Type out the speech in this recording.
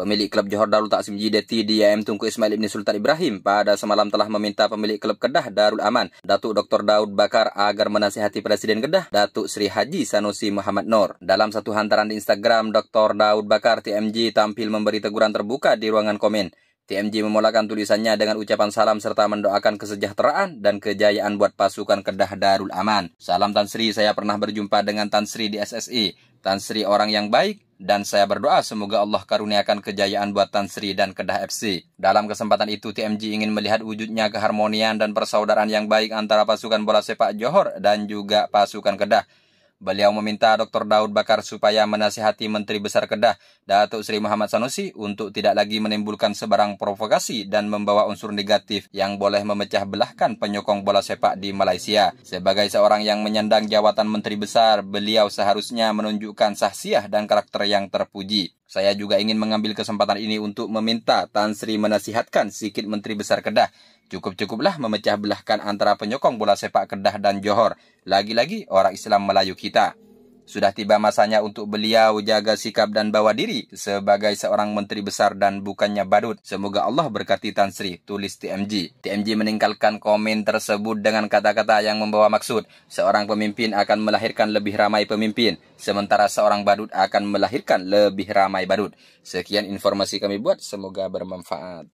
Pemilik klub Johor Darul Taksim JDT DIM Tunku Ismail Ibn Sultan Ibrahim pada semalam telah meminta pemilik klub Kedah Darul Aman, Datuk Dr. Daud Bakar agar menasihati Presiden Kedah, Datuk Sri Haji Sanusi Muhammad Nur. Dalam satu hantaran di Instagram, Dr. Daud Bakar TMJ tampil memberi teguran terbuka di ruangan komen. TMJ memulakan tulisannya dengan ucapan salam serta mendoakan kesejahteraan dan kejayaan buat pasukan Kedah Darul Aman. Salam Tan Sri, saya pernah berjumpa dengan Tan Sri di SSI. Tan Sri orang yang baik dan saya berdoa semoga Allah karuniakan kejayaan buat Tan Sri dan Kedah FC. Dalam kesempatan itu TMJ ingin melihat wujudnya keharmonian dan persaudaraan yang baik antara pasukan bola sepak Johor dan juga pasukan Kedah. Beliau meminta Dr. Daud Bakar supaya menasihati Menteri Besar Kedah, Datuk Seri Muhammad Sanusi, untuk tidak lagi menimbulkan sebarang provokasi dan membawa unsur negatif yang boleh memecah belahkan penyokong bola sepak di Malaysia. Sebagai seorang yang menyandang jawatan Menteri Besar, beliau seharusnya menunjukkan sahsiah dan karakter yang terpuji. Saya juga ingin mengambil kesempatan ini untuk meminta Tan Sri menasihatkan sikit Menteri Besar Kedah. Cukup-cukuplah memecah belahkan antara penyokong bola sepak Kedah dan Johor. Lagi-lagi orang Islam Melayu kita. Sudah tiba masanya untuk beliau jaga sikap dan bawa diri sebagai seorang menteri besar dan bukannya badut. Semoga Allah berkati Tan Sri, tulis TMG. TMG meninggalkan komen tersebut dengan kata-kata yang membawa maksud. Seorang pemimpin akan melahirkan lebih ramai pemimpin, sementara seorang badut akan melahirkan lebih ramai badut. Sekian informasi kami buat, semoga bermanfaat.